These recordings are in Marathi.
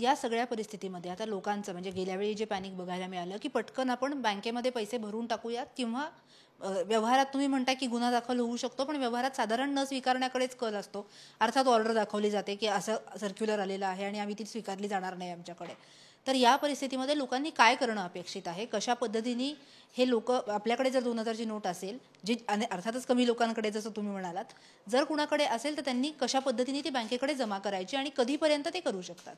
या सगळ्या परिस्थितीमध्ये आता लोकांचं म्हणजे गेल्यावेळी जे पॅनिक बघायला मिळालं की पटकन आपण बँकेमध्ये पैसे भरून टाकूयात किंवा व्यवहारात तुम्ही म्हणता की गुन्हा दाखल होऊ शकतो पण व्यवहारात साधारण न स्वीकारण्याकडेच कल असतो अर्थात ऑर्डर दाखवली जाते की असं सर्क्युलर आलेलं आहे आणि आम्ही ती स्वीकारली जाणार नाही आमच्याकडे तर या परिस्थितीमध्ये लोकांनी काय करणं अपेक्षित आहे कशा पद्धतीने हे लोक आपल्याकडे जर दोन हजारची नोट असेल जी आणि अर्थातच कमी लोकांकडे जसं तुम्ही म्हणालात जर कुणाकडे असेल तर त्यांनी कशा पद्धतीने ती बँकेकडे जमा करायची आणि कधीपर्यंत ते करू शकतात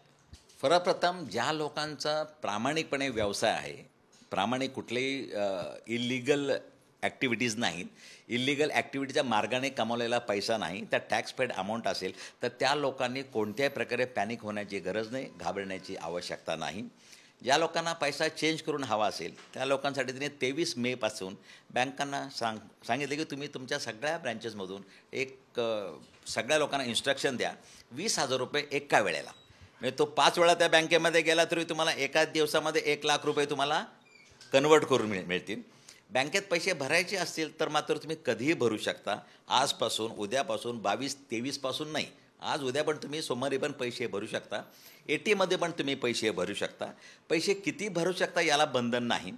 सर्वप्रथम ज्या लोकांचा प्रामाणिकपणे व्यवसाय आहे प्रामाणिक कुठलेही इलिगल ॲक्टिव्हिटीज नाहीत इलिगल ॲक्टिव्हिटीच्या मार्गाने कमावलेला पैसा नाही त्या टॅक्स पेड अमाऊंट असेल तर त्या लोकांनी कोणत्याही प्रकारे पॅनिक होण्याची गरज नाही घाबरण्याची आवश्यकता नाही ज्या लोकांना पैसा चेंज करून हवा असेल त्या लोकांसाठी तिने तेवीस मेपासून बँकांना सांग सांगितले की तुम्ही तुमच्या सगळ्या ब्रँचेसमधून एक सगळ्या लोकांना इन्स्ट्रक्शन द्या वीस हजार रुपये एका वेळेला म्हणजे तो पाच वेळा त्या बँकेमध्ये गेला तरी तुम्हाला एकाच दिवसामध्ये एक लाख रुपये तुम्हाला कन्वर्ट करून मिळ मिळतील बँकेत पैसे भरायचे असतील तर मात्र तुम्ही कधीही भरू शकता आजपासून उद्यापासून बावीस तेवीसपासून नाही आज उद्या पण तुम्ही सोमवारी पण पैसे भरू शकता ए टी एममध्ये पण तुम्ही पैसे भरू शकता पैसे किती भरू शकता याला बंधन नाही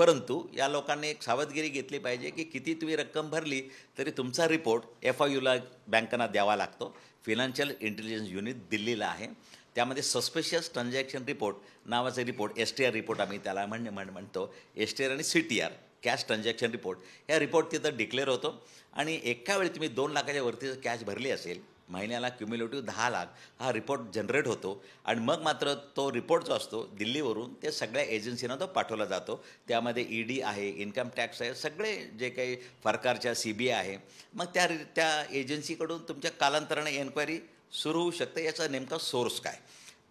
परंतु या लोकांनी एक सावधगिरी घेतली पाहिजे की किती तुम्ही रक्कम भरली तरी तुमचा रिपोर्ट एफ आय यूला बँकांना द्यावा लागतो फिनान्शियल इंटेलिजन्स युनिट दिल्लीला आहे त्यामध्ये सस्पेशियस ट्रान्झॅक्शन रिपोर्ट नावाचा report S T R report आम्ही त्याला म्हण म्हणतो एस टी आर आणि C T R cash transaction report ह्या रिपोर्ट तिथं डिक्लेअर होतो आणि एका वेळी तुम्ही दोन लाखाच्या वरती कॅश भरली असेल महिन्याला क्युम्युलेटिव्ह दहा लाख हा रिपोर्ट जनरेट होतो आणि मग मात्र तो रिपोर्ट जो असतो दिल्लीवरून ते सगळ्या एजन्सीना तो पाठवला जातो त्यामध्ये ई e डी आहे इन्कम टॅक्स आहे सगळे जे काही फरकारच्या सी बी आहे मग त्या त्या एजन्सीकडून तुमच्या कालांतराने एन्क्वायरी सुरू होऊ शकते याचा नेमका सोर्स काय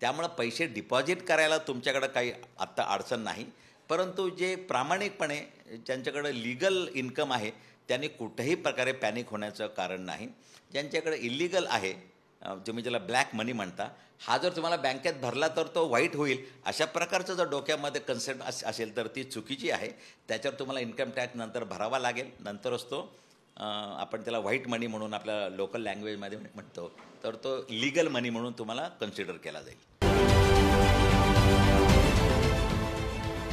त्यामुळं पैसे डिपॉझिट करायला तुमच्याकडं काही आत्ता अडचण नाही परंतु जे प्रामाणिकपणे ज्यांच्याकडं लिगल इन्कम आहे त्यांनी कुठेही प्रकारे पॅनिक होण्याचं कारण नाही ज्यांच्याकडे इलिगल आहे तुम्ही ज्याला ब्लॅक मनी म्हणता हा जर तुम्हाला बँकेत भरला तर तो वाईट होईल अशा प्रकारचं जर डोक्यामध्ये कन्सेप्ट असेल तर ती चुकीची आहे त्याच्यावर तुम्हाला इन्कम टॅक्स नंतर भरावा लागेल नंतरच तो आपण त्याला व्हाईट मनी म्हणून आपल्या लोकल लँग्वेजमध्ये म्हणतो तर तो लिगल मनी म्हणून तुम्हाला कन्सिडर केला जाईल